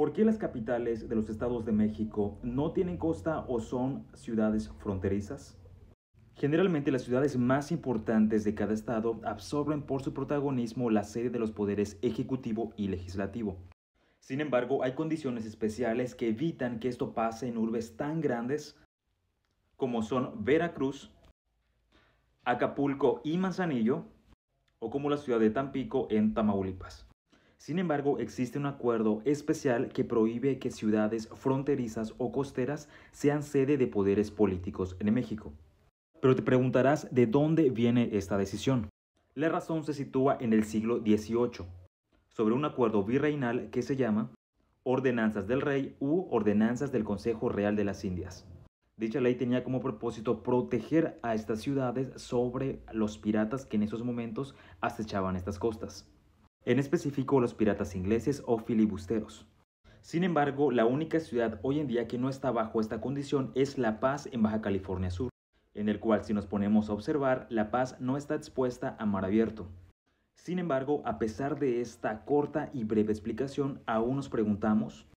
¿Por qué las capitales de los estados de México no tienen costa o son ciudades fronterizas? Generalmente las ciudades más importantes de cada estado absorben por su protagonismo la sede de los poderes ejecutivo y legislativo. Sin embargo, hay condiciones especiales que evitan que esto pase en urbes tan grandes como son Veracruz, Acapulco y Manzanillo, o como la ciudad de Tampico en Tamaulipas. Sin embargo, existe un acuerdo especial que prohíbe que ciudades fronterizas o costeras sean sede de poderes políticos en México. Pero te preguntarás de dónde viene esta decisión. La razón se sitúa en el siglo XVIII, sobre un acuerdo virreinal que se llama Ordenanzas del Rey u Ordenanzas del Consejo Real de las Indias. Dicha ley tenía como propósito proteger a estas ciudades sobre los piratas que en esos momentos acechaban estas costas en específico los piratas ingleses o filibusteros. Sin embargo, la única ciudad hoy en día que no está bajo esta condición es La Paz en Baja California Sur, en el cual si nos ponemos a observar, La Paz no está expuesta a mar abierto. Sin embargo, a pesar de esta corta y breve explicación, aún nos preguntamos,